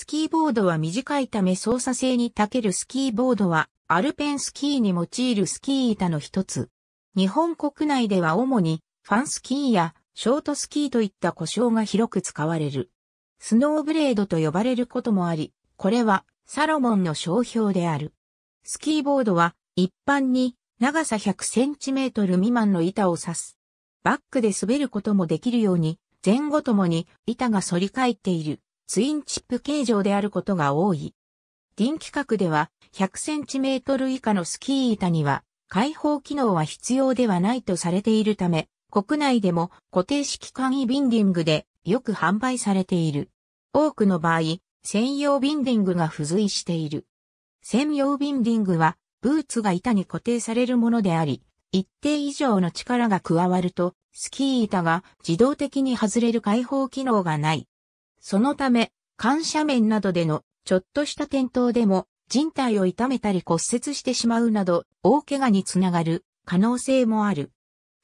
スキーボードは短いため操作性に長けるスキーボードはアルペンスキーに用いるスキー板の一つ。日本国内では主にファンスキーやショートスキーといった故障が広く使われる。スノーブレードと呼ばれることもあり、これはサロモンの商標である。スキーボードは一般に長さ100センチメートル未満の板を指す。バックで滑ることもできるように、前後ともに板が反り返っている。ツインチップ形状であることが多い。臨規格では 100cm 以下のスキー板には開放機能は必要ではないとされているため、国内でも固定式簡易ビンディングでよく販売されている。多くの場合、専用ビンディングが付随している。専用ビンディングは、ブーツが板に固定されるものであり、一定以上の力が加わると、スキー板が自動的に外れる開放機能がない。そのため、緩斜面などでのちょっとした転倒でも人体を痛めたり骨折してしまうなど大怪我につながる可能性もある。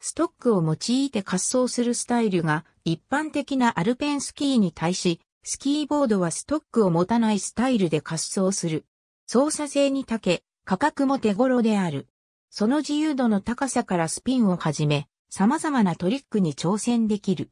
ストックを用いて滑走するスタイルが一般的なアルペンスキーに対し、スキーボードはストックを持たないスタイルで滑走する。操作性に長け、価格も手頃である。その自由度の高さからスピンをはじめ、様々なトリックに挑戦できる。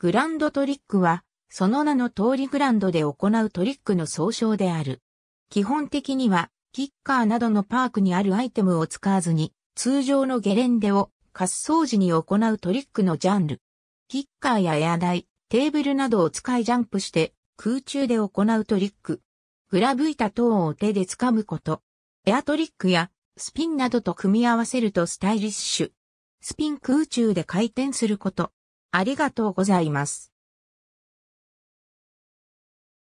グランドトリックはその名の通りグランドで行うトリックの総称である。基本的には、キッカーなどのパークにあるアイテムを使わずに、通常のゲレンデを滑走時に行うトリックのジャンル。キッカーやエア台、テーブルなどを使いジャンプして空中で行うトリック。グラブ板等を手で掴むこと。エアトリックやスピンなどと組み合わせるとスタイリッシュ。スピン空中で回転すること。ありがとうございます。